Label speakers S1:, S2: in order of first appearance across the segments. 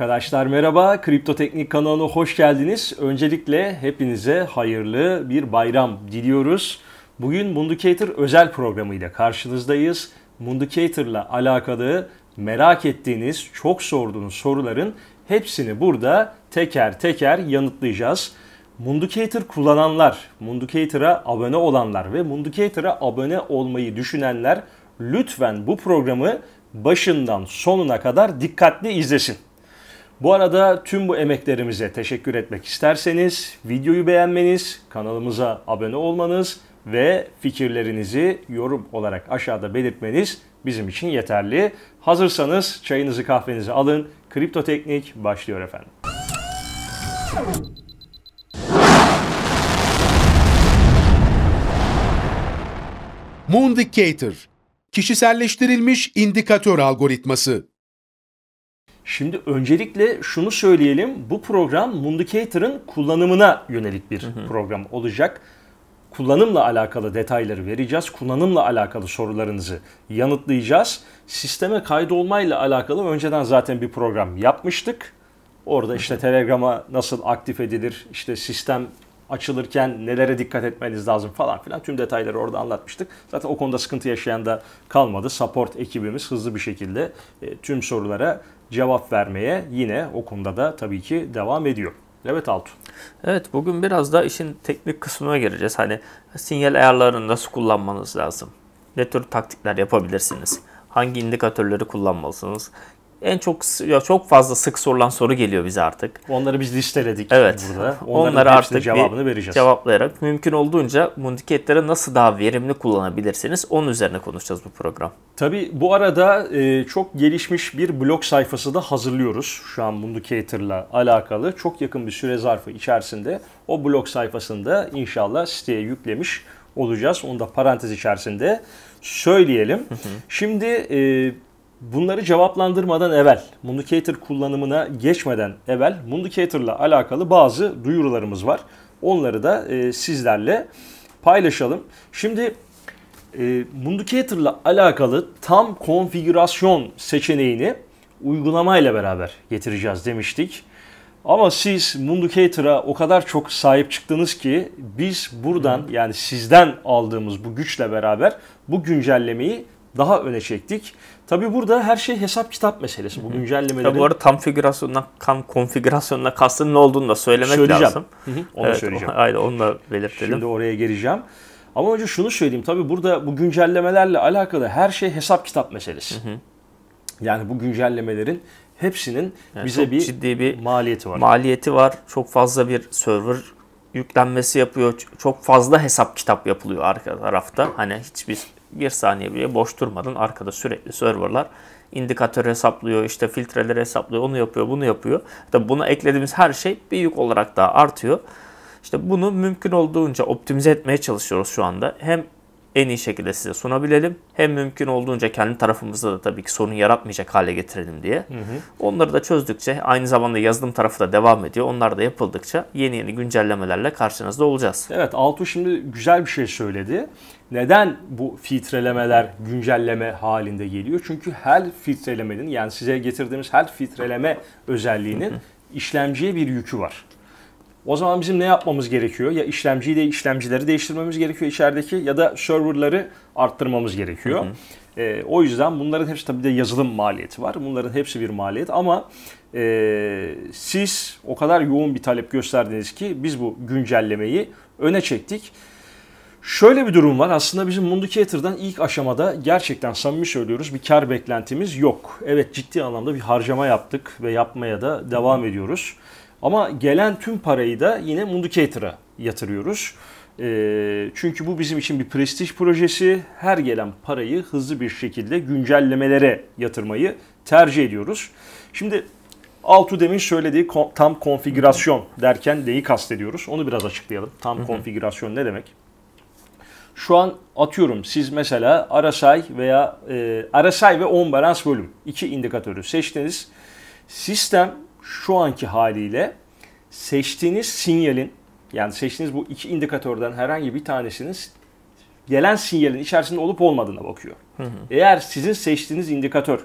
S1: Arkadaşlar merhaba, Kripto Teknik kanalına hoş geldiniz. Öncelikle hepinize hayırlı bir bayram diliyoruz. Bugün Mundicator özel programıyla karşınızdayız. Mundicator'la alakalı merak ettiğiniz, çok sorduğunuz soruların hepsini burada teker teker yanıtlayacağız. Mundicator kullananlar, Mundicator'a abone olanlar ve Mundicator'a abone olmayı düşünenler lütfen bu programı başından sonuna kadar dikkatli izlesin. Bu arada tüm bu emeklerimize teşekkür etmek isterseniz videoyu beğenmeniz, kanalımıza abone olmanız ve fikirlerinizi yorum olarak aşağıda belirtmeniz bizim için yeterli. Hazırsanız çayınızı kahvenizi alın. Kripto Teknik başlıyor efendim. Moondicator, kişiselleştirilmiş indikatör algoritması. Şimdi öncelikle şunu söyleyelim. Bu program Mundicator'ın kullanımına yönelik bir program olacak. Kullanımla alakalı detayları vereceğiz. Kullanımla alakalı sorularınızı yanıtlayacağız. Sisteme kaydolmayla alakalı önceden zaten bir program yapmıştık. Orada işte Telegram'a nasıl aktif edilir, işte sistem açılırken nelere dikkat etmeniz lazım falan filan tüm detayları orada anlatmıştık. Zaten o konuda sıkıntı yaşayan da kalmadı. Support ekibimiz hızlı bir şekilde e, tüm sorulara cevap vermeye yine o konuda da tabii ki devam ediyor. Evet Altun. Evet
S2: bugün biraz da işin teknik kısmına gireceğiz. Hani sinyal ayarlarını nasıl kullanmanız lazım? Ne tür taktikler yapabilirsiniz? Hangi indikatörleri kullanmalısınız? en çok ya çok fazla sık sorulan soru geliyor bize artık. Onları biz listeledik evet. burada. Onların Onları artık cevabını vereceğiz. Cevaplayarak mümkün olduğunca mundiketleri nasıl daha verimli kullanabilirsiniz onun üzerine konuşacağız bu program.
S1: Tabii bu arada e, çok gelişmiş bir blog sayfası da hazırlıyoruz. Şu an Mundicator'la alakalı çok yakın bir süre zarfı içerisinde o blog sayfasında inşallah siteye yüklemiş olacağız. Onu da parantez içerisinde söyleyelim. Şimdi e, Bunları cevaplandırmadan evvel, Mundicator kullanımına geçmeden evvel Mundicator alakalı bazı duyurularımız var. Onları da e, sizlerle paylaşalım. Şimdi e, Mundicator alakalı tam konfigürasyon seçeneğini uygulamayla beraber getireceğiz demiştik. Ama siz Mundicator'a o kadar çok sahip çıktınız ki biz buradan yani sizden aldığımız bu güçle beraber bu güncellemeyi daha öne çektik. Tabi burada her şey hesap kitap meselesi. Bu güncellemeleri. Tabii bu arada tam figürasyonla, tam konfigürasyonla kastın ne olduğunu da söylemek söyleyeceğim. lazım. Hı hı, onu evet, söyleyeceğim. Aynen onu da belirtelim. Şimdi oraya geleceğim. Ama önce şunu söyleyeyim. Tabi burada bu güncellemelerle alakalı her şey hesap kitap meselesi. Hı hı. Yani bu güncellemelerin hepsinin yani bize bir ciddi bir maliyeti var. Maliyeti var. Çok fazla bir server
S2: yüklenmesi yapıyor. Çok fazla hesap kitap yapılıyor arka tarafta. Hani hiçbir bir saniye bile boş durmadan arkada sürekli serverlar indikatör hesaplıyor, işte filtreleri hesaplıyor, onu yapıyor, bunu yapıyor. Tabi buna eklediğimiz her şey bir yük olarak daha artıyor. İşte bunu mümkün olduğunca optimize etmeye çalışıyoruz şu anda. Hem en iyi şekilde size sunabilelim. Hem mümkün olduğunca kendi tarafımızda da tabii ki sorun yaratmayacak hale getirelim diye. Hı hı. Onları da çözdükçe aynı zamanda yazılım tarafı da devam ediyor. Onlar da yapıldıkça yeni yeni güncellemelerle
S1: karşınızda olacağız. Evet Altu şimdi güzel bir şey söyledi. Neden bu filtrelemeler güncelleme halinde geliyor? Çünkü her filtrelemenin yani size getirdiğimiz her filtreleme özelliğinin işlemciye bir yükü var. O zaman bizim ne yapmamız gerekiyor? Ya işlemciyi de işlemcileri değiştirmemiz gerekiyor içerideki ya da serverları arttırmamız gerekiyor. E, o yüzden bunların hepsi tabii de yazılım maliyeti var. Bunların hepsi bir maliyet ama e, siz o kadar yoğun bir talep gösterdiniz ki biz bu güncellemeyi öne çektik Şöyle bir durum var. Aslında bizim Mundicator'dan ilk aşamada gerçekten samimi söylüyoruz bir kar beklentimiz yok. Evet ciddi anlamda bir harcama yaptık ve yapmaya da devam ediyoruz. Ama gelen tüm parayı da yine Mundicator'a yatırıyoruz. Ee, çünkü bu bizim için bir prestij projesi. Her gelen parayı hızlı bir şekilde güncellemelere yatırmayı tercih ediyoruz. Şimdi Altu demin söylediği tam konfigürasyon derken neyi kastediyoruz? Onu biraz açıklayalım. Tam konfigürasyon ne demek? Şu an atıyorum siz mesela Arasay veya e, Arasay ve On balance Bölüm iki indikatörü seçtiniz. Sistem şu anki haliyle seçtiğiniz sinyalin yani seçtiğiniz bu iki indikatörden herhangi bir tanesiniz gelen sinyalin içerisinde olup olmadığına bakıyor. Hı hı. Eğer sizin seçtiğiniz indikatör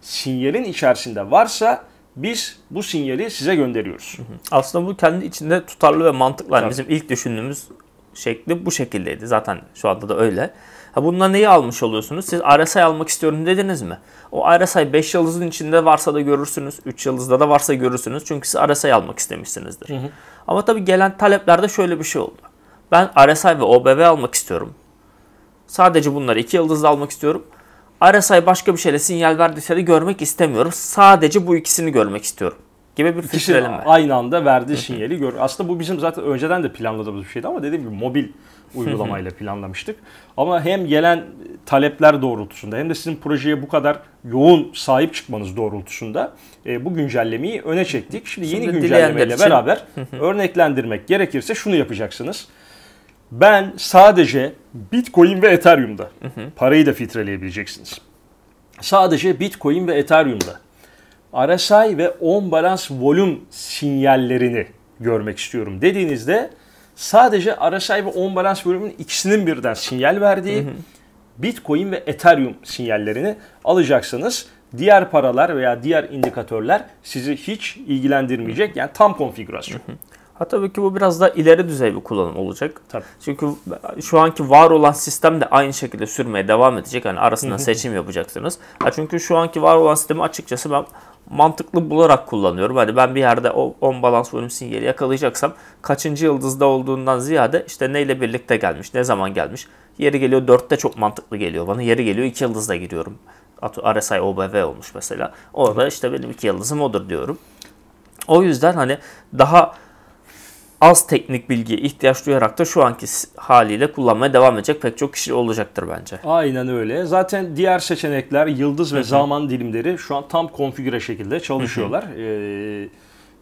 S1: sinyalin içerisinde varsa biz bu sinyali size gönderiyoruz.
S2: Aslında bu kendi içinde tutarlı ve mantıklı. Yani bizim ilk düşündüğümüz şekli bu şekildeydi. Zaten şu anda da öyle. Ha bununla neyi almış oluyorsunuz? Siz RSI almak istiyorum dediniz mi? O RSI 5 yıldızın içinde varsa da görürsünüz. 3 yıldızda da varsa görürsünüz. Çünkü siz RSI almak istemişsinizdir. Hı hı. Ama tabii gelen taleplerde şöyle bir şey oldu. Ben RSI ve OBV almak istiyorum. Sadece bunları 2 yıldızda almak istiyorum. RSI başka bir şeyle sinyal verdiyse de görmek istemiyorum. Sadece bu ikisini görmek istiyorum gibi bir fikirlerim şey var.
S1: Aynı anda verdiği sinyali gör. Aslında bu bizim zaten önceden de planladığımız bir şeydi ama dediğim gibi mobil uygulamayla planlamıştık. Ama hem gelen talepler doğrultusunda hem de sizin projeye bu kadar yoğun sahip çıkmanız doğrultusunda e, bu güncellemeyi öne çektik. Şimdi yeni Şimdi güncellemeyle beraber örneklendirmek gerekirse şunu yapacaksınız. Ben sadece Bitcoin ve Ethereum'da parayı da filtreleyebileceksiniz. Sadece Bitcoin ve Ethereum'da RSI ve on balans volüm sinyallerini görmek istiyorum dediğinizde sadece RSI ve on balans volümün ikisinin birden sinyal verdiği hı hı. Bitcoin ve Ethereum sinyallerini alacaksınız. Diğer paralar veya diğer indikatörler sizi hiç ilgilendirmeyecek. Yani tam konfigürasyon. Ha tabii ki bu biraz daha ileri
S2: düzey bir kullanım olacak. Tabii. Çünkü şu anki var olan sistem de aynı şekilde sürmeye devam edecek. Yani arasından seçim yapacaksınız. Ha çünkü şu anki var olan sistemi açıkçası ben mantıklı bularak kullanıyorum. Hani ben bir yerde o 10 balans volüm sinyali yakalayacaksam kaçıncı yıldızda olduğundan ziyade işte neyle birlikte gelmiş, ne zaman gelmiş. Yeri geliyor 4'te çok mantıklı geliyor bana. Yeri geliyor 2 yıldızda giriyorum. RSI OBV olmuş mesela. Orada işte benim 2 yıldızım odur diyorum. O yüzden hani daha az teknik bilgiye ihtiyaç duyarak da şu anki haliyle kullanmaya devam edecek pek çok kişi olacaktır bence.
S1: Aynen öyle. Zaten diğer seçenekler yıldız ve Hı-hı. zaman dilimleri şu an tam konfigüre şekilde çalışıyorlar. Hı-hı.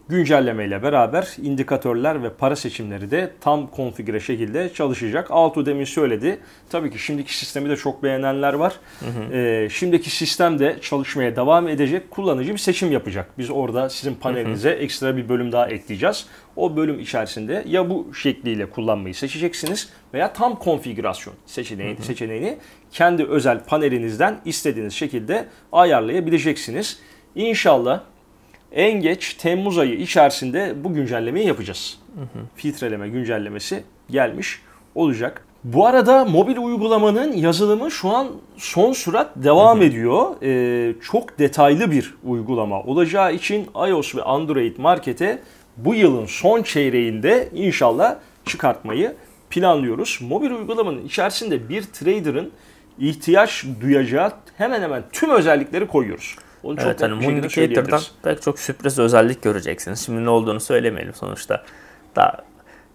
S1: Güncelleme ile beraber indikatörler ve para seçimleri de tam konfigüre şekilde çalışacak. Altu demin söyledi. Tabii ki şimdiki sistemi de çok beğenenler var. Hı hı. E, şimdiki sistem de çalışmaya devam edecek. Kullanıcı bir seçim yapacak. Biz orada sizin panelinize hı hı. ekstra bir bölüm daha ekleyeceğiz. O bölüm içerisinde ya bu şekliyle kullanmayı seçeceksiniz veya tam konfigürasyon seçeneği, hı hı. seçeneğini kendi özel panelinizden istediğiniz şekilde ayarlayabileceksiniz. İnşallah en geç Temmuz ayı içerisinde bu güncellemeyi yapacağız. Hı hı. Filtreleme güncellemesi gelmiş olacak. Bu arada mobil uygulamanın yazılımı şu an son sürat devam hı hı. ediyor. Ee, çok detaylı bir uygulama olacağı için iOS ve Android markete bu yılın son çeyreğinde inşallah çıkartmayı planlıyoruz. Mobil uygulamanın içerisinde bir trader'ın ihtiyaç duyacağı hemen hemen tüm özellikleri koyuyoruz. Onu çok evet, hani Moon Indicator'dan
S2: pek çok sürpriz özellik göreceksiniz. Şimdi ne olduğunu söylemeyelim sonuçta. Daha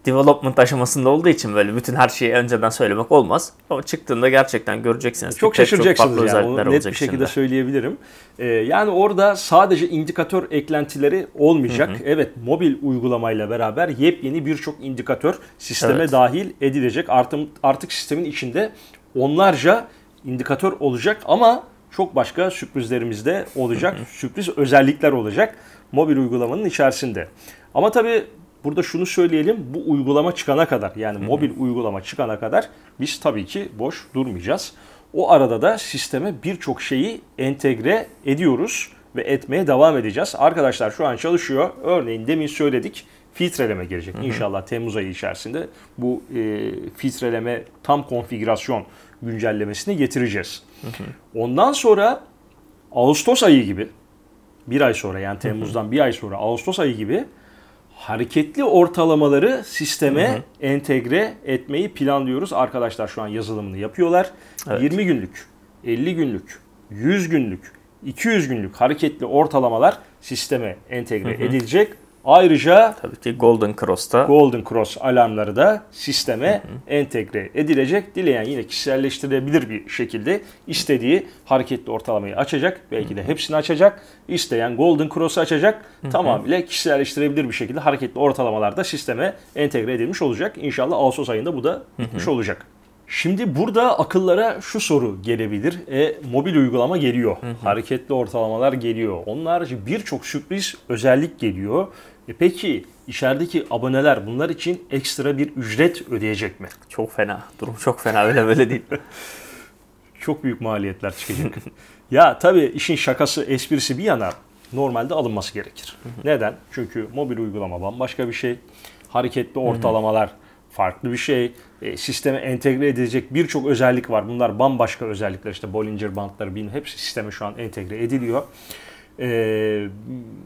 S2: development aşamasında olduğu için böyle bütün her şeyi önceden söylemek olmaz. Ama çıktığında gerçekten göreceksiniz. Çok şaşıracaksınız çok yani. Onu net bir şekilde içinde.
S1: söyleyebilirim. Ee, yani orada sadece indikatör eklentileri olmayacak. Hı hı. Evet mobil uygulamayla beraber yepyeni birçok indikatör sisteme evet. dahil edilecek. Artık, artık sistemin içinde onlarca indikatör olacak ama çok başka sürprizlerimiz de olacak. Sürpriz özellikler olacak mobil uygulamanın içerisinde. Ama tabii burada şunu söyleyelim. Bu uygulama çıkana kadar yani mobil uygulama çıkana kadar biz tabii ki boş durmayacağız. O arada da sisteme birçok şeyi entegre ediyoruz ve etmeye devam edeceğiz. Arkadaşlar şu an çalışıyor. Örneğin demin söyledik filtreleme gelecek. İnşallah Temmuz ayı içerisinde bu e, filtreleme tam konfigürasyon güncellemesini getireceğiz. Hı hı. Ondan sonra Ağustos ayı gibi bir ay sonra yani Temmuz'dan hı hı. bir ay sonra Ağustos ayı gibi hareketli ortalamaları sisteme hı hı. entegre etmeyi planlıyoruz. Arkadaşlar şu an yazılımını yapıyorlar. Evet. 20 günlük, 50 günlük, 100 günlük, 200 günlük hareketli ortalamalar sisteme entegre hı hı. edilecek. Ayrıca tabii ki Golden Cross'ta Golden Cross alarmları da sisteme hı hı. entegre edilecek. Dileyen yine kişiselleştirilebilir bir şekilde istediği hareketli ortalamayı açacak. Belki de hepsini açacak. İsteyen Golden Cross'u açacak. Hı hı. Tamamıyla kişiselleştirebilir bir şekilde hareketli ortalamalar da sisteme entegre edilmiş olacak. İnşallah Ağustos ayında bu da bitmiş olacak. Şimdi burada akıllara şu soru gelebilir. E, mobil uygulama geliyor. Hı hı. Hareketli ortalamalar geliyor. Onlar birçok sürpriz özellik geliyor. E peki içerideki aboneler bunlar için ekstra bir ücret ödeyecek mi? Çok fena. Durum çok fena. Öyle böyle değil. çok büyük maliyetler çıkacak. ya tabii işin şakası, esprisi bir yana normalde alınması gerekir. Neden? Çünkü mobil uygulama bambaşka bir şey. Hareketli ortalamalar farklı bir şey. E, sisteme entegre edilecek birçok özellik var. Bunlar bambaşka özellikler. İşte Bollinger bandları, bin hepsi sisteme şu an entegre ediliyor. E,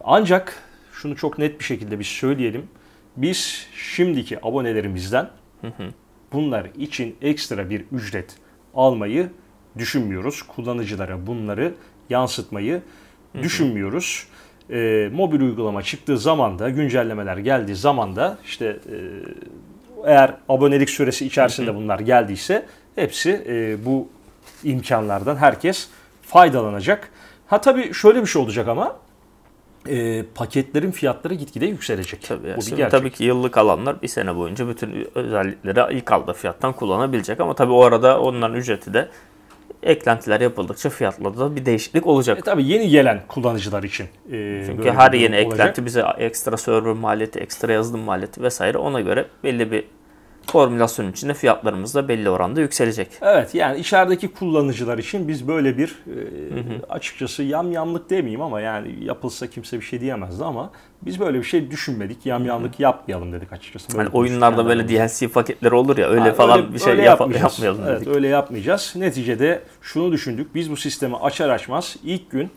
S1: ancak şunu çok net bir şekilde bir söyleyelim. Biz şimdiki abonelerimizden hı hı. bunlar için ekstra bir ücret almayı düşünmüyoruz. Kullanıcılara bunları yansıtmayı hı düşünmüyoruz. E, mobil uygulama çıktığı zaman da güncellemeler geldiği zaman da işte e, eğer abonelik süresi içerisinde bunlar geldiyse hepsi e, bu imkanlardan herkes faydalanacak. Ha tabii şöyle bir şey olacak ama e, paketlerin fiyatları gitgide yükselecek. Tabii, Bu bir tabii ki yıllık alanlar bir sene boyunca
S2: bütün özellikleri ilk aldığı fiyattan kullanabilecek. Ama tabii o arada onların ücreti de eklentiler yapıldıkça fiyatlarda da bir değişiklik olacak. E, tabii yeni gelen kullanıcılar için. E, Çünkü her yeni olacak. eklenti bize ekstra server maliyeti, ekstra yazılım maliyeti vesaire ona göre belli bir Formülasyon içinde fiyatlarımız da belli oranda yükselecek.
S1: Evet yani içerideki kullanıcılar için biz böyle bir e, hı hı. açıkçası yamyamlık demeyeyim ama yani yapılsa kimse bir şey diyemezdi ama biz böyle bir şey düşünmedik. Yamyamlık hı hı. yapmayalım dedik açıkçası. Böyle hani yani oyunlarda böyle
S2: DLC paketleri olur ya öyle yani falan öyle, bir şey öyle yap yapmayalım dedik. Evet
S1: öyle yapmayacağız. Neticede şunu düşündük. Biz bu sistemi açar açmaz ilk gün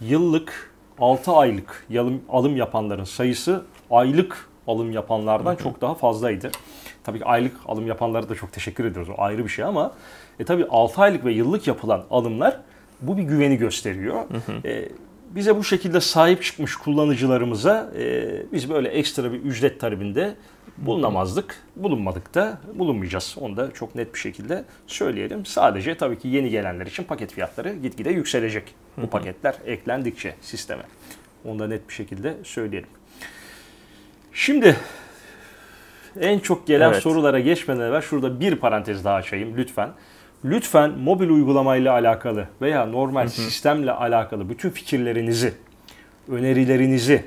S1: yıllık 6 aylık yalım, alım yapanların sayısı aylık alım yapanlardan çok daha fazlaydı. Tabii ki aylık alım yapanlara da çok teşekkür ediyoruz. O ayrı bir şey ama e tabii 6 aylık ve yıllık yapılan alımlar bu bir güveni gösteriyor. E, bize bu şekilde sahip çıkmış kullanıcılarımıza e, biz böyle ekstra bir ücret talebinde bulunamazdık. Bulunmadık da bulunmayacağız. Onu da çok net bir şekilde söyleyelim. Sadece tabii ki yeni gelenler için paket fiyatları gitgide yükselecek. Bu paketler eklendikçe sisteme. Onu da net bir şekilde söyleyelim. Şimdi en çok gelen evet. sorulara geçmeden evvel şurada bir parantez daha açayım lütfen. Lütfen mobil uygulamayla alakalı veya normal hı hı. sistemle alakalı bütün fikirlerinizi, önerilerinizi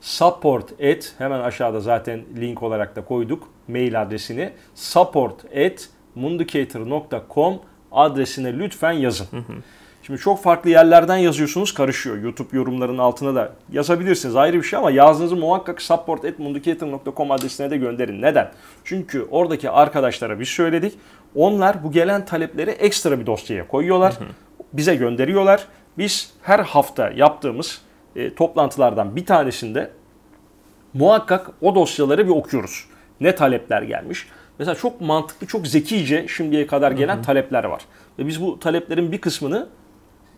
S1: support at hemen aşağıda zaten link olarak da koyduk mail adresini support at mundicator.com adresine lütfen yazın. Hı hı. Şimdi çok farklı yerlerden yazıyorsunuz karışıyor. YouTube yorumlarının altına da yazabilirsiniz ayrı bir şey ama yazdığınızı muhakkak support.mundicator.com adresine de gönderin. Neden? Çünkü oradaki arkadaşlara biz söyledik. Onlar bu gelen talepleri ekstra bir dosyaya koyuyorlar. Bize gönderiyorlar. Biz her hafta yaptığımız e, toplantılardan bir tanesinde muhakkak o dosyaları bir okuyoruz. Ne talepler gelmiş. Mesela çok mantıklı, çok zekice şimdiye kadar gelen talepler var. Ve biz bu taleplerin bir kısmını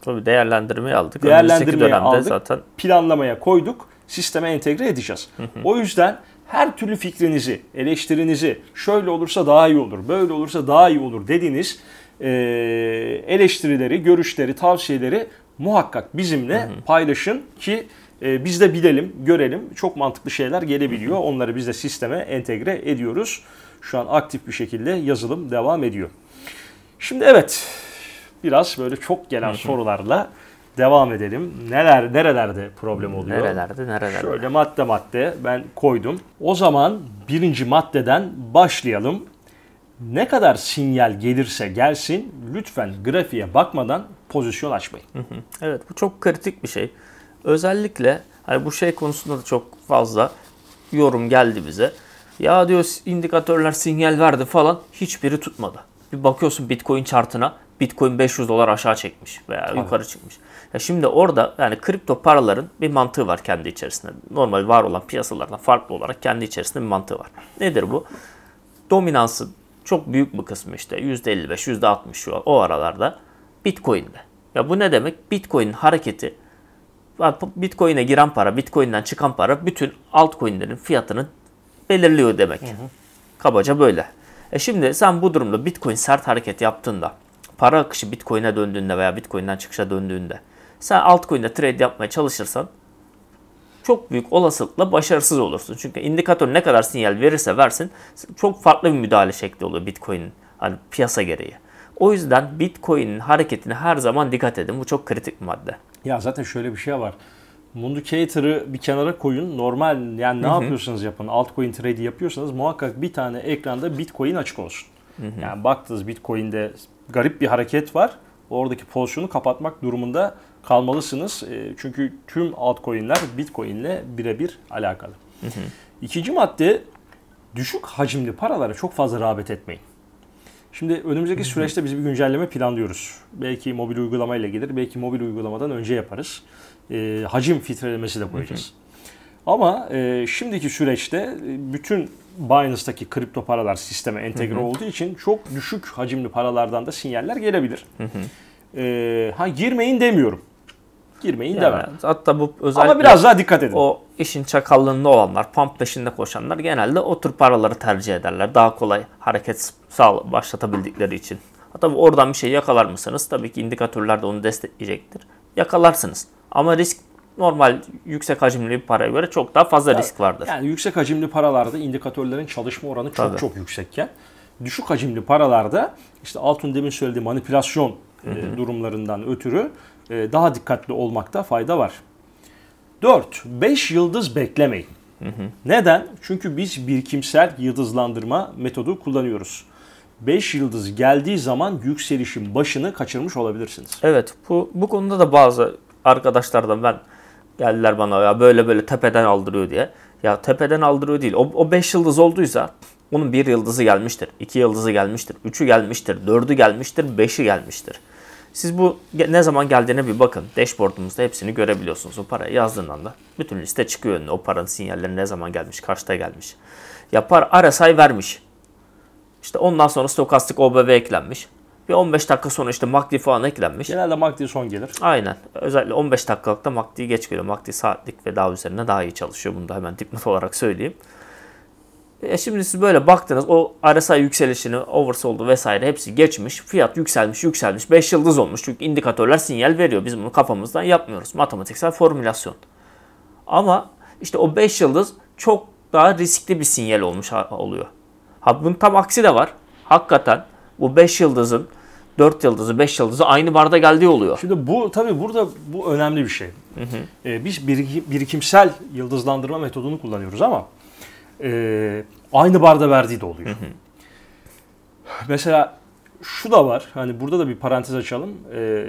S1: Tabii değerlendirmeyi aldık. Değerlendirmeye aldık. Zaten... Planlamaya koyduk. Sisteme entegre edeceğiz. O yüzden her türlü fikrinizi, eleştirinizi şöyle olursa daha iyi olur, böyle olursa daha iyi olur dediğiniz e, eleştirileri, görüşleri, tavsiyeleri muhakkak bizimle paylaşın ki e, biz de bilelim, görelim. Çok mantıklı şeyler gelebiliyor. Onları biz de sisteme entegre ediyoruz. Şu an aktif bir şekilde yazılım devam ediyor. Şimdi evet biraz böyle çok gelen sorularla devam edelim. Neler nerelerde problem oluyor? Nerelerde nerelerde? Şöyle madde madde ben koydum. O zaman birinci maddeden başlayalım. Ne kadar sinyal gelirse gelsin lütfen grafiğe bakmadan pozisyon açmayın. Evet bu çok kritik bir şey. Özellikle
S2: hani bu şey konusunda da çok fazla yorum geldi bize. Ya diyor indikatörler sinyal verdi falan hiçbiri tutmadı. Bir bakıyorsun Bitcoin chartına Bitcoin 500 dolar aşağı çekmiş veya Tabii. yukarı çıkmış. Ya şimdi orada yani kripto paraların bir mantığı var kendi içerisinde. Normal var olan piyasalardan farklı olarak kendi içerisinde bir mantığı var. Nedir bu? Dominansı çok büyük bir kısmı işte %55, %60 şu o aralarda Bitcoin'de. Ya bu ne demek? Bitcoin'in hareketi Bitcoin'e giren para, Bitcoin'den çıkan para bütün altcoin'lerin fiyatını belirliyor demek. Hı hı. Kabaca böyle. E şimdi sen bu durumda Bitcoin sert hareket yaptığında para akışı Bitcoin'e döndüğünde veya Bitcoin'den çıkışa döndüğünde sen altcoin'de trade yapmaya çalışırsan çok büyük olasılıkla başarısız olursun. Çünkü indikatör ne kadar sinyal verirse versin çok farklı bir müdahale şekli oluyor Bitcoin'in hani piyasa gereği. O yüzden Bitcoin'in hareketine her zaman dikkat edin. Bu çok kritik bir madde.
S1: Ya zaten şöyle bir şey var. Mundicator'ı bir kenara koyun. Normal yani ne Hı-hı. yapıyorsanız yapın. Altcoin trade yapıyorsanız muhakkak bir tane ekranda Bitcoin açık olsun. Hı hı. Yani baktınız Bitcoin'de garip bir hareket var. Oradaki pozisyonu kapatmak durumunda kalmalısınız. Ee, çünkü tüm altcoin'ler Bitcoin'le birebir alakalı. Hı hı. İkinci madde düşük hacimli paralara çok fazla rağbet etmeyin. Şimdi önümüzdeki hı hı. süreçte biz bir güncelleme planlıyoruz. Belki mobil uygulamayla gelir, belki mobil uygulamadan önce yaparız. E, hacim filtrelemesi de koyacağız. Hı hı. Ama e, şimdiki süreçte e, bütün Binance'taki kripto paralar sisteme entegre hı hı. olduğu için çok düşük hacimli paralardan da sinyaller gelebilir. Hı hı. E, ha girmeyin demiyorum. Girmeyin yani, demem. Hatta bu özel Ama biraz daha
S2: dikkat edin. O işin çakallığında olanlar, pump peşinde koşanlar genelde o tür paraları tercih ederler. Daha kolay hareket sağ başlatabildikleri için. Hatta oradan bir şey yakalar mısınız? Tabii ki indikatörler de onu destekleyecektir. Yakalarsınız. Ama risk normal yüksek hacimli bir paraya göre çok daha fazla ya, risk vardır.
S1: Yani yüksek hacimli paralarda indikatörlerin çalışma oranı çok Tabii. çok yüksekken düşük hacimli paralarda işte altın demin söylediği manipülasyon hı e, hı. durumlarından ötürü e, daha dikkatli olmakta fayda var. 4. 5 yıldız beklemeyin. Hı hı. Neden? Çünkü biz birikimsel yıldızlandırma metodu kullanıyoruz. 5 yıldız geldiği zaman yükselişin başını kaçırmış olabilirsiniz. Evet bu, bu konuda da bazı arkadaşlardan ben Geldiler bana ya
S2: böyle böyle tepeden aldırıyor diye. Ya tepeden aldırıyor değil. O 5 yıldız olduysa onun bir yıldızı gelmiştir, iki yıldızı gelmiştir, üçü gelmiştir, dördü gelmiştir, beşi gelmiştir. Siz bu ne zaman geldiğine bir bakın. Dashboard'umuzda hepsini görebiliyorsunuz. O parayı yazdığından da bütün liste çıkıyor önüne. O paranın sinyalleri ne zaman gelmiş, kaçta gelmiş. ya Yapar RSI vermiş. İşte ondan sonra stokastik OBV eklenmiş. Bir 15 dakika sonra işte Makdi falan eklenmiş. Genelde Makdi son gelir. Aynen. Özellikle 15 dakikalıkta Makdi geç geliyor. Makdi saatlik ve daha üzerine daha iyi çalışıyor. Bunu da hemen dipnot olarak söyleyeyim. E şimdi siz böyle baktınız o RSI yükselişini, oversold'u vesaire hepsi geçmiş. Fiyat yükselmiş, yükselmiş. 5 yıldız olmuş. Çünkü indikatörler sinyal veriyor. Biz bunu kafamızdan yapmıyoruz. Matematiksel formülasyon. Ama işte o 5 yıldız çok daha riskli bir sinyal olmuş oluyor. Ha bunun tam aksi de var. Hakikaten bu 5 yıldızın 4 yıldızı 5 yıldızı aynı
S1: barda geldiği oluyor. Şimdi bu tabii burada bu önemli bir şey. Hı hı. Ee, biz birikimsel yıldızlandırma metodunu kullanıyoruz ama e, aynı barda verdiği de oluyor. Hı hı. Mesela şu da var. Hani burada da bir parantez açalım. Ee,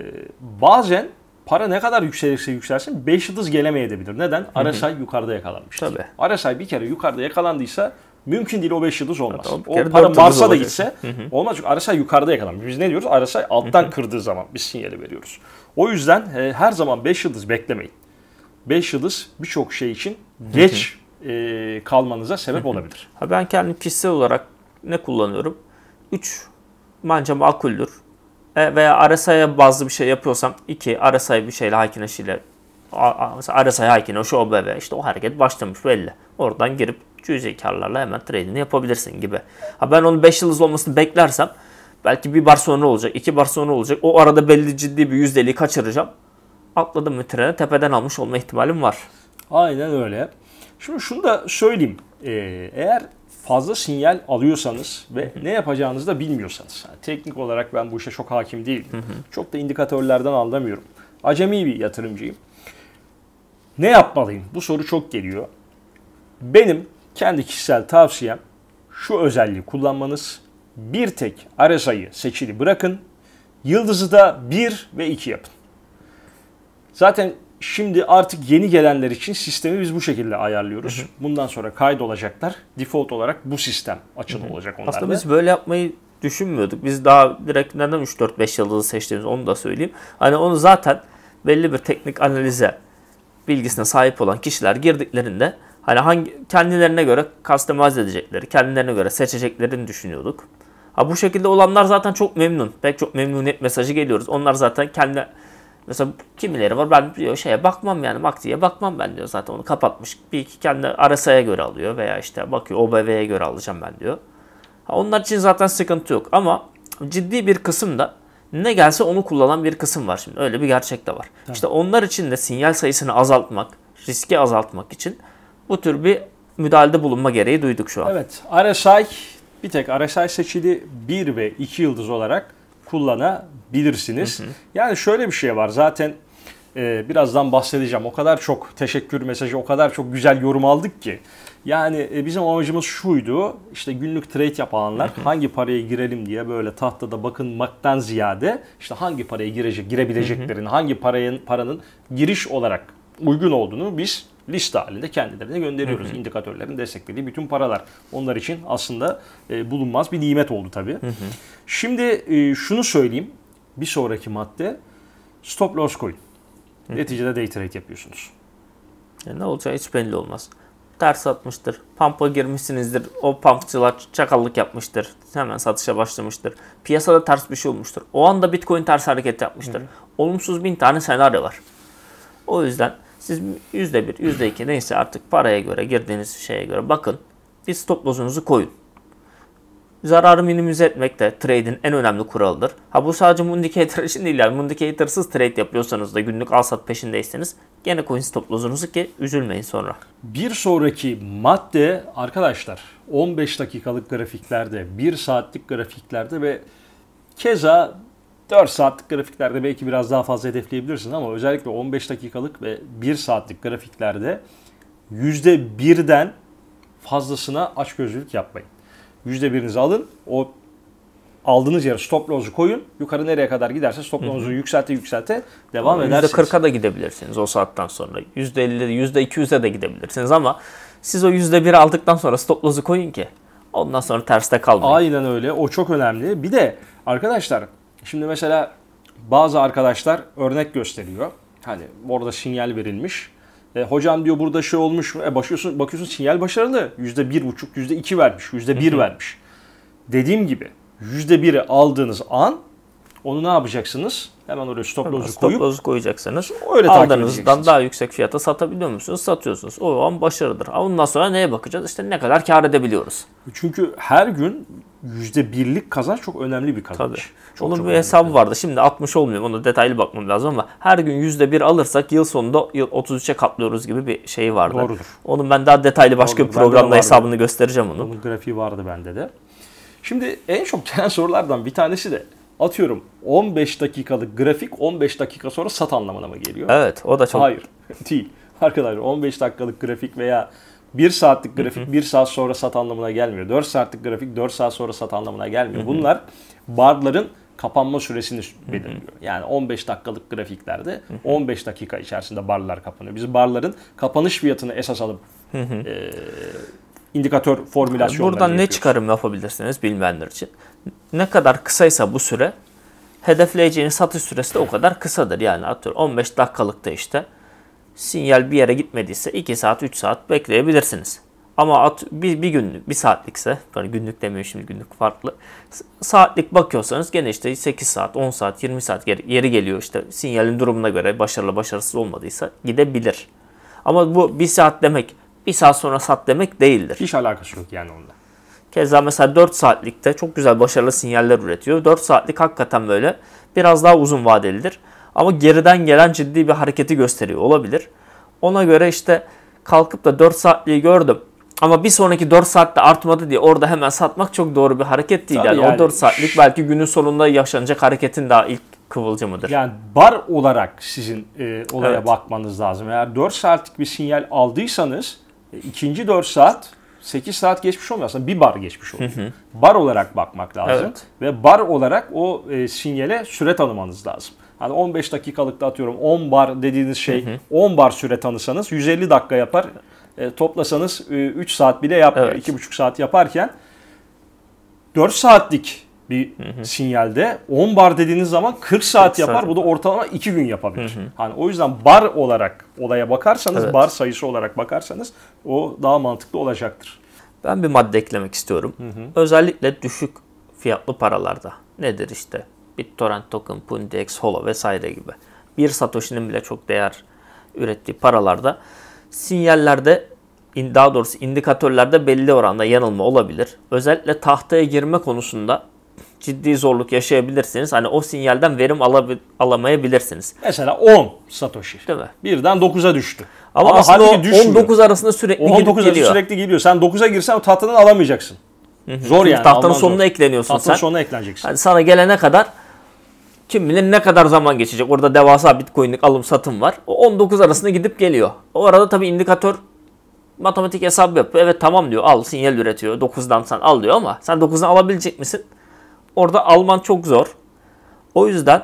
S1: bazen para ne kadar yükselirse yükselsin 5 yıldız gelemeyebilir. Neden? Arasay yukarıda yakalanmış. Tabii. RSI bir kere yukarıda yakalandıysa Mümkün değil o 5 yıldız olmaz. Hatta o, o para Mars'a da gitse olmaz çünkü RSI yukarıda yakalanmış. Biz ne diyoruz? RSI alttan kırdığı zaman bir sinyali veriyoruz. O yüzden e, her zaman 5 yıldız beklemeyin. 5 yıldız birçok şey için geç E, kalmanıza sebep olabilir. Ha, ben kendim kişisel olarak
S2: ne kullanıyorum? 3 bence makuldür. E, veya RSI'ye bazı bir şey yapıyorsam 2 RSI bir şeyle Hakineş ile mesela RSI Hakineş OBV işte o hareket başlamış belli. Oradan girip cüzi karlarla hemen trade'ini yapabilirsin gibi. Ha ben onun 5 yıldız olmasını beklersem belki bir bar sonra olacak, iki bar sonra olacak. O arada belli ciddi bir yüzdeliği kaçıracağım. Atladım mı trene tepeden almış olma ihtimalim var.
S1: Aynen öyle. Şimdi şunu da söyleyeyim. Ee, eğer fazla sinyal alıyorsanız ve ne yapacağınızı da bilmiyorsanız. Yani teknik olarak ben bu işe çok hakim değilim. çok da indikatörlerden anlamıyorum. Acemi bir yatırımcıyım. Ne yapmalıyım? Bu soru çok geliyor. Benim kendi kişisel tavsiyem şu özelliği kullanmanız. Bir tek arasayı seçili bırakın. Yıldızı da 1 ve 2 yapın. Zaten şimdi artık yeni gelenler için sistemi biz bu şekilde ayarlıyoruz. Hı hı. Bundan sonra kaydolacaklar. Default olarak bu sistem açılı hı hı. olacak onlarda. Aslında biz
S2: böyle yapmayı düşünmüyorduk. Biz daha direkt neden 3-4-5 yıldızı seçtiğimiz onu da söyleyeyim. Hani onu zaten belli bir teknik analize bilgisine sahip olan kişiler girdiklerinde Hani hangi kendilerine göre customize edecekleri, kendilerine göre seçeceklerini düşünüyorduk. Ha bu şekilde olanlar zaten çok memnun. Pek çok memnuniyet mesajı geliyoruz. Onlar zaten kendi mesela kimileri var ben diyor şeye bakmam yani Makti'ye bakmam ben diyor zaten onu kapatmış. Bir iki kendi arasaya göre alıyor veya işte bakıyor OBV'ye göre alacağım ben diyor. Ha, onlar için zaten sıkıntı yok ama ciddi bir kısım da ne gelse onu kullanan bir kısım var şimdi. Öyle bir gerçek de var. Tabii. İşte onlar için de sinyal sayısını azaltmak, riski azaltmak için bu tür bir müdahalede bulunma gereği duyduk şu an.
S1: Evet. Arasay bir tek Arasay seçili 1 ve 2 yıldız olarak kullanabilirsiniz. Hı hı. Yani şöyle bir şey var. Zaten e, birazdan bahsedeceğim. O kadar çok teşekkür mesajı, o kadar çok güzel yorum aldık ki. Yani e, bizim amacımız şuydu. İşte günlük trade yapanlar hı hı. hangi paraya girelim diye böyle tahtada bakınmaktan ziyade işte hangi paraya girecek, girebileceklerini, hangi parayın paranın giriş olarak uygun olduğunu biz liste halinde kendilerine gönderiyoruz. Hı hı. İndikatörlerin desteklediği bütün paralar. Onlar için aslında e, bulunmaz bir nimet oldu tabii. Hı hı. Şimdi e, şunu söyleyeyim. Bir sonraki madde stop loss coin. Hı. Neticede day trade yapıyorsunuz. Ya e, ne olacağı
S2: hiç belli olmaz. Ters atmıştır. Pampa girmişsinizdir. O pampçılar çakallık yapmıştır. Hemen satışa başlamıştır. Piyasada ters bir şey olmuştur. O anda Bitcoin ters hareket yapmıştır. hı. Olumsuz bin tane senaryo var. O yüzden siz yüzde bir, yüzde iki neyse artık paraya göre girdiğiniz şeye göre bakın. Bir stop loss'unuzu koyun. Zararı minimize etmek de trade'in en önemli kuralıdır. Ha bu sadece Mundicator için değil yani Mundicators'ız trade yapıyorsanız da günlük al sat peşindeyseniz gene coin stop loss'unuzu ki üzülmeyin
S1: sonra. Bir sonraki madde arkadaşlar 15 dakikalık grafiklerde, 1 saatlik grafiklerde ve keza 4 saatlik grafiklerde belki biraz daha fazla hedefleyebilirsin ama özellikle 15 dakikalık ve 1 saatlik grafiklerde %1'den fazlasına açgözlülük yapmayın. %1'inizi alın, o aldığınız yere stop loss'u koyun. Yukarı nereye kadar giderse stop loss'u yükselte yükselte devam ama edersiniz.
S2: %40'a da gidebilirsiniz o saatten sonra. %50'de, %200'e de gidebilirsiniz ama siz o %1'i aldıktan sonra stop loss'u koyun ki ondan sonra terste kalmayın.
S1: Aynen öyle. O çok önemli. Bir de arkadaşlar Şimdi mesela bazı arkadaşlar örnek gösteriyor. Hani orada sinyal verilmiş. E, hocam diyor burada şey olmuş. E, bakıyorsun, bakıyorsun sinyal başarılı. Yüzde bir buçuk, yüzde iki vermiş, yüzde bir vermiş. Dediğim gibi yüzde biri aldığınız an onu ne yapacaksınız? Hemen oraya stop loss'u stop koyup loss'u koyacaksınız. Öyle Aldığınızdan daha yüksek fiyata satabiliyor musunuz? Satıyorsunuz.
S2: O an başarıdır. Ama bundan sonra neye bakacağız? İşte ne kadar kar edebiliyoruz.
S1: Çünkü her gün
S2: %1'lik kazanç çok önemli bir kazanç. Tabii. Çok, Onun çok bir hesabı önemli. vardı. Şimdi 60 olmuyor. Ona detaylı bakmam lazım ama her gün %1 alırsak yıl sonunda 33'e katlıyoruz gibi bir şey vardı. Doğrudur. Onun ben daha detaylı başka Doğrudur. bir programda hesabını göstereceğim onu.
S1: Onun grafiği vardı bende de. Şimdi en çok gelen sorulardan bir tanesi de atıyorum 15 dakikalık grafik 15 dakika sonra sat anlamına mı geliyor? Evet o da çok... Hayır değil. Arkadaşlar 15 dakikalık grafik veya 1 saatlik grafik 1 saat sonra sat anlamına gelmiyor. 4 saatlik grafik 4 saat sonra sat anlamına gelmiyor. Bunlar barların kapanma süresini belirliyor. Yani 15 dakikalık grafiklerde 15 dakika içerisinde barlar kapanıyor. Biz barların kapanış fiyatını esas alıp e, indikatör formülasyonları Buradan ne
S2: çıkarım yapabilirsiniz bilmeyenler için? Ne kadar kısaysa bu süre hedefleyeceğiniz satış süresi de o kadar kısadır. Yani atıyorum 15 dakikalıkta işte sinyal bir yere gitmediyse 2 saat 3 saat bekleyebilirsiniz. Ama at, bir, bir günlük, bir saatlikse, yani günlük demiyorum şimdi günlük farklı. Saatlik bakıyorsanız gene işte 8 saat, 10 saat, 20 saat yeri geliyor işte. Sinyalin durumuna göre başarılı başarısız olmadıysa gidebilir. Ama bu bir saat demek bir saat sonra sat demek değildir. Hiç alakası yok yani onunla. Keza mesela 4 saatlikte çok güzel başarılı sinyaller üretiyor. 4 saatlik hakikaten böyle biraz daha uzun vadelidir. Ama geriden gelen ciddi bir hareketi gösteriyor olabilir. Ona göre işte kalkıp da 4 saatliği gördüm. Ama bir sonraki 4 saatte artmadı diye orada hemen satmak çok doğru bir hareket değil. Yani, yani o 4 saatlik belki günün sonunda yaşanacak hareketin daha ilk kıvılcımıdır. Yani
S1: bar olarak sizin e, olaya evet. bakmanız lazım. Eğer 4 saatlik bir sinyal aldıysanız ikinci 4 saat 8 saat geçmiş olmuyor aslında bir bar geçmiş oluyor. Bar olarak bakmak lazım evet. ve bar olarak o e, sinyale süre tanımanız lazım. Hani 15 dakikalıkta atıyorum 10 bar dediğiniz şey hı 10 bar süre tanısanız 150 dakika yapar. E, toplasanız e, 3 saat bile yapmıyor. Evet. 2,5 saat yaparken 4 saatlik bir hı hı. sinyalde 10 bar dediğiniz zaman 40 saat 40 yapar. Saat. Bu da ortalama 2 gün yapabilir. Hı hı. Hani o yüzden bar olarak olaya bakarsanız, evet. bar sayısı olarak bakarsanız o daha mantıklı olacaktır. Ben bir madde eklemek istiyorum. Hı hı. Özellikle
S2: düşük fiyatlı paralarda. Nedir işte? BitTorrent token, Pundex, Holo vesaire gibi. Bir Satoshi'nin bile çok değer ürettiği paralarda sinyallerde daha doğrusu indikatörlerde belli oranda yanılma olabilir. Özellikle tahtaya girme konusunda ciddi zorluk yaşayabilirsiniz. Hani o sinyalden verim alab alamayabilirsiniz.
S1: Mesela 10 Satoshi. Değil mi? Birden 9'a düştü. Ama, Ama aslında halbuki 19 arasında sürekli o 19 geliyor. sürekli geliyor. Sen 9'a girsen o tahtadan alamayacaksın. Hı hı. Zor yani. Tahtanın alman sonuna zor. ekleniyorsun Tahtanın sen. sonuna
S2: ekleneceksin. Hani sana gelene kadar kim bilir ne kadar zaman geçecek. Orada devasa bitcoinlik alım satım var. O 19 arasında gidip geliyor. O arada tabii indikatör matematik hesabı yapıyor. Evet tamam diyor al sinyal üretiyor. 9'dan sen al diyor ama sen 9'dan alabilecek misin? Orada Alman çok zor. O yüzden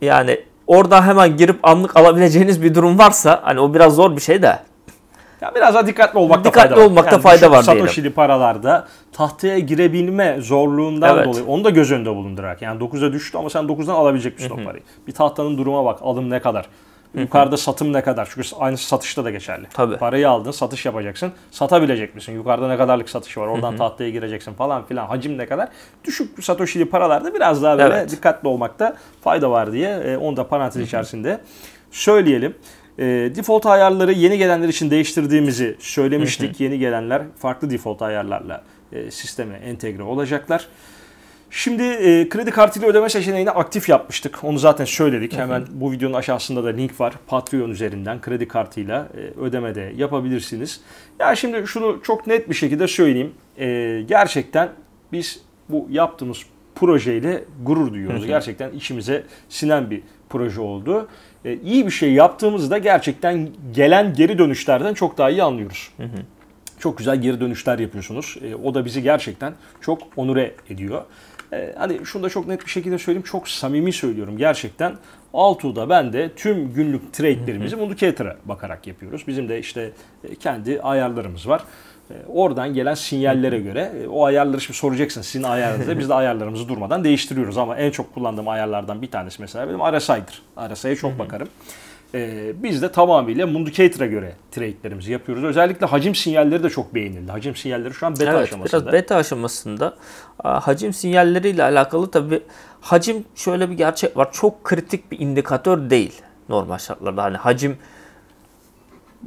S2: yani orada hemen girip anlık alabileceğiniz bir durum varsa hani o biraz zor bir şey de.
S1: Ya biraz daha dikkatli olmakta dikkatli fayda var. olmakta yani fayda var diyelim. Satoshi'li paralarda tahtaya girebilme zorluğundan evet. dolayı onu da göz önünde bulundurarak. Yani 9'a düştü ama sen 9'dan alabilecek bir parayı. Bir tahtanın duruma bak alım ne kadar. Yukarıda satım ne kadar? Çünkü aynı satışta da geçerli. Tabii. Parayı aldın, satış yapacaksın. Satabilecek misin? Yukarıda ne kadarlık satış var? Oradan tahtaya gireceksin falan filan. Hacim ne kadar? Düşük satoshili paralarda biraz daha böyle evet. dikkatli olmakta fayda var diye e, onu da parantez içerisinde söyleyelim. E, default ayarları yeni gelenler için değiştirdiğimizi söylemiştik. yeni gelenler farklı default ayarlarla e, sisteme entegre olacaklar. Şimdi e, kredi kartıyla ödeme seçeneğini aktif yapmıştık. Onu zaten söyledik. Hemen bu videonun aşağısında da link var. Patreon üzerinden kredi kartıyla e, ödeme de yapabilirsiniz. Ya şimdi şunu çok net bir şekilde söyleyeyim. E, gerçekten biz bu yaptığımız projeyle gurur duyuyoruz. Hı hı. Gerçekten içimize sinen bir proje oldu. E, iyi bir şey yaptığımızda gerçekten gelen geri dönüşlerden çok daha iyi anlıyoruz. Hı hı. Çok güzel geri dönüşler yapıyorsunuz. E, o da bizi gerçekten çok onure ediyor. E, hani şunu da çok net bir şekilde söyleyeyim. Çok samimi söylüyorum gerçekten. Altuğ'da ben de tüm günlük trade'lerimizi Munducator'a bakarak yapıyoruz. Bizim de işte e, kendi ayarlarımız var. Ee, oradan gelen sinyallere göre e, o ayarları şimdi soracaksın sizin ayarlarınızda. Biz de ayarlarımızı durmadan değiştiriyoruz ama en çok kullandığım ayarlardan bir tanesi mesela benim RSI'dir. RSI'ye çok bakarım. Ee, biz de tamamıyla Mundicator'a göre trade'lerimizi yapıyoruz. Özellikle hacim sinyalleri de çok beğenildi. Hacim sinyalleri şu an beta evet, aşamasında. Biraz beta
S2: aşamasında. Hacim sinyalleriyle alakalı tabii hacim şöyle bir gerçek var. Çok kritik bir indikatör değil normal şartlarda. Hani hacim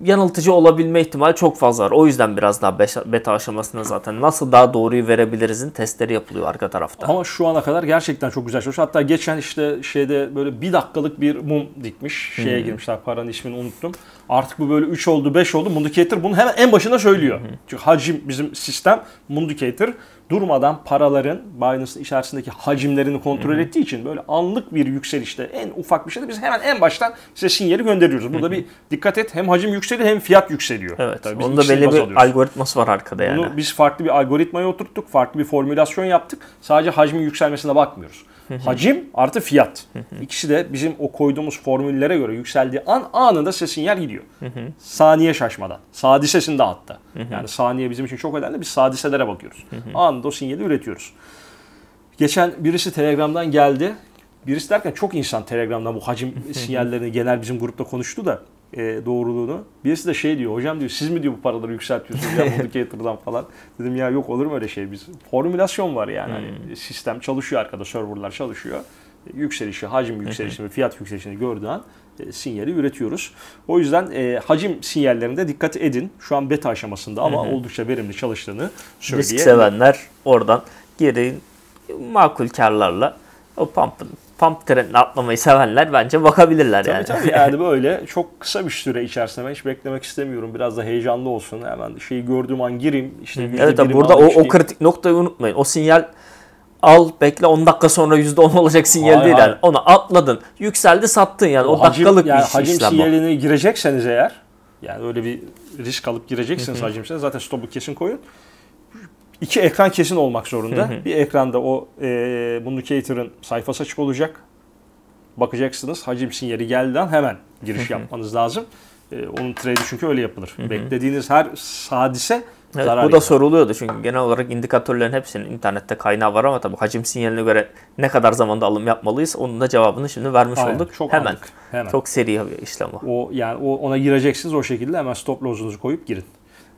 S2: yanıltıcı olabilme ihtimali çok fazla var. O yüzden biraz daha beta aşamasında zaten nasıl daha doğruyu verebilirizin testleri yapılıyor arka tarafta.
S1: Ama şu ana kadar gerçekten çok güzel çalışmış. Hatta geçen işte şeyde böyle bir dakikalık bir mum dikmiş. Şeye hmm. girmişler paranın ismini unuttum. Artık bu böyle 3 oldu 5 oldu. Mundicator bunu hemen en başına söylüyor. Hı hı. Çünkü hacim bizim sistem Mundicator durmadan paraların Binance'ın içerisindeki hacimlerini kontrol hı hı. ettiği için böyle anlık bir yükselişte en ufak bir şeyde biz hemen en baştan size sinyali gönderiyoruz. Burada hı hı. bir dikkat et hem hacim yükseliyor hem fiyat yükseliyor. Evet. Tabii onun da belli bir alıyoruz.
S2: algoritması var arkada yani. Bunu
S1: biz farklı bir algoritmaya oturttuk. Farklı bir formülasyon yaptık. Sadece hacmin yükselmesine bakmıyoruz. Hacim artı fiyat. İkisi de bizim o koyduğumuz formüllere göre yükseldiği an anında size sinyal gidiyor yiyor. Hı hı. Saniye şaşmadan. Sadisesinde hatta. Hı hı. Yani saniye bizim için çok önemli. Biz sadiselere bakıyoruz. Hı hı. Anında o sinyali üretiyoruz. Geçen birisi Telegram'dan geldi. Birisi derken çok insan Telegram'dan bu hacim sinyallerini genel bizim grupta konuştu da e, doğruluğunu. Birisi de şey diyor hocam diyor siz mi diyor bu paraları yükseltiyorsunuz ya Multicator'dan falan. Dedim ya yok olur mu öyle şey biz formülasyon var yani. Hmm. Hani sistem çalışıyor arkada serverlar çalışıyor. Yükselişi, hacim yükselişini, fiyat yükselişini gördüğün. an e, sinyali üretiyoruz. O yüzden e, hacim sinyallerinde dikkat edin. Şu an beta aşamasında ama Hı-hı. oldukça verimli çalıştığını söyleyeyim. Risk sevenler oradan geri makul karlarla o pump'ın pump trenine
S2: atlamayı sevenler bence bakabilirler tabii yani. Tabii yani
S1: böyle çok kısa bir süre içerisinde ben hiç beklemek istemiyorum. Biraz da heyecanlı olsun. Hemen şeyi gördüğüm an gireyim. İşte evet tabii burada o, o kritik
S2: noktayı unutmayın. O sinyal al bekle 10 dakika sonra %10 olacak sinyal hayır, değil. Yani onu atladın. Yükseldi sattın yani. O, o hacim, dakikalık yani bir hacim işlem sinyaline
S1: o. girecekseniz eğer yani öyle bir risk alıp gireceksiniz hacim sinyaline. Zaten stopu kesin koyun. İki ekran kesin olmak zorunda. bir ekranda o e, Bundicator'ın sayfası açık olacak. Bakacaksınız hacim sinyali geldiğinden hemen giriş yapmanız lazım. E, onun trade'i çünkü öyle yapılır. Beklediğiniz her hadise Evet, Zarar bu da soruluyordu çünkü genel olarak indikatörlerin
S2: hepsinin internette kaynağı var ama tabii hacim sinyaline göre ne kadar zamanda alım yapmalıyız onun da cevabını şimdi vermiş Aynen, olduk. Çok hemen, hemen. Çok seri bir işlem o.
S1: o yani o, ona gireceksiniz o şekilde hemen stop loss'unuzu koyup girin.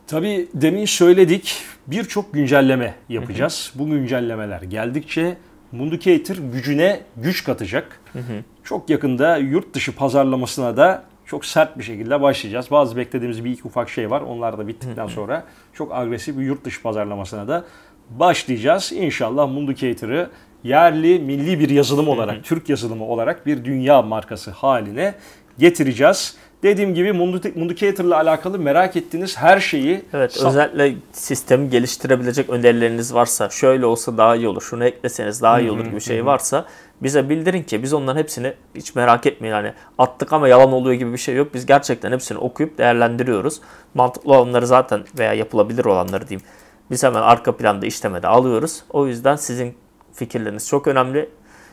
S1: Tabii demin söyledik birçok güncelleme yapacağız. Hı hı. Bu güncellemeler geldikçe Mundicator gücüne güç katacak. Hı hı. Çok yakında yurt dışı pazarlamasına da çok sert bir şekilde başlayacağız. Bazı beklediğimiz bir iki ufak şey var. Onlar da bittikten sonra çok agresif bir yurt dışı pazarlamasına da başlayacağız. İnşallah Mundicator'ı yerli milli bir yazılım olarak, Türk yazılımı olarak bir dünya markası haline getireceğiz. Dediğim gibi Mundicator ile alakalı merak ettiğiniz her şeyi... Evet özellikle sistemi geliştirebilecek önerileriniz
S2: varsa, şöyle olsa daha iyi olur, şunu ekleseniz daha iyi olur gibi şey varsa bize bildirin ki biz onların hepsini hiç merak etmeyin hani attık ama yalan oluyor gibi bir şey yok. Biz gerçekten hepsini okuyup değerlendiriyoruz. Mantıklı olanları zaten veya yapılabilir olanları diyeyim. Biz hemen arka planda işlemede alıyoruz. O yüzden sizin fikirleriniz çok önemli.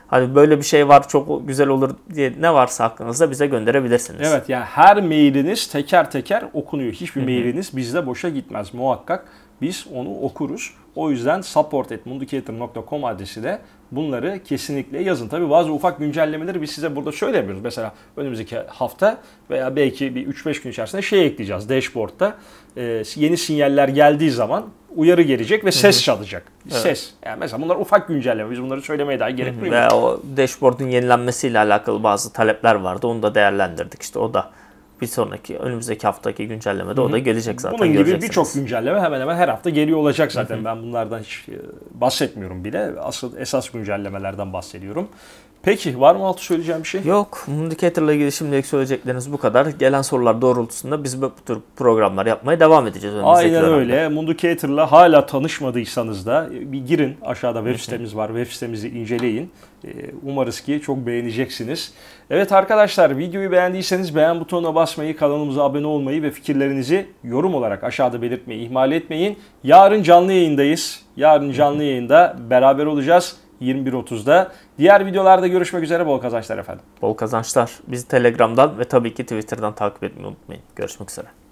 S2: Hani böyle bir şey var çok güzel olur diye ne varsa aklınızda bize gönderebilirsiniz.
S1: Evet yani her mailiniz teker teker okunuyor. Hiçbir mailiniz bizde boşa gitmez muhakkak biz onu okuruz. O yüzden support.mundicator.com adresi de bunları kesinlikle yazın. Tabii bazı ufak güncellemeleri biz size burada şöyle yapıyoruz. Mesela önümüzdeki hafta veya belki bir 3-5 gün içerisinde şey ekleyeceğiz. Dashboard'da ee, yeni sinyaller geldiği zaman uyarı gelecek ve ses çalacak. Evet. Ses. Yani mesela bunlar ufak güncelleme. Biz bunları söylemeye daha gerek duymuyoruz. Ve
S2: o dashboard'un yenilenmesiyle alakalı bazı talepler vardı. Onu da değerlendirdik. İşte o da bir sonraki önümüzdeki haftaki
S1: güncellemede Hı-hı. o da gelecek zaten. Bunun gibi birçok güncelleme hemen hemen her hafta geliyor olacak zaten. Hı-hı. Ben bunlardan hiç e, bahsetmiyorum bile. Asıl esas güncellemelerden bahsediyorum. Peki var mı altı
S2: söyleyeceğim bir şey? Yok. Indicator'la ilgili şimdilik söyleyecekleriniz bu kadar. Gelen sorular doğrultusunda biz bu tür programlar yapmaya devam edeceğiz. Aynen dönemde. öyle.
S1: Mundicator'la hala tanışmadıysanız da e, bir girin. Aşağıda web sitemiz var. Web sitemizi inceleyin. E, umarız ki çok beğeneceksiniz. Evet arkadaşlar videoyu beğendiyseniz beğen butonuna basmayı, kanalımıza abone olmayı ve fikirlerinizi yorum olarak aşağıda belirtmeyi ihmal etmeyin. Yarın canlı yayındayız. Yarın canlı yayında beraber olacağız. 21.30'da. Diğer videolarda görüşmek üzere. Bol kazançlar efendim.
S2: Bol kazançlar. Bizi Telegram'dan ve tabii ki Twitter'dan takip etmeyi unutmayın. Görüşmek üzere.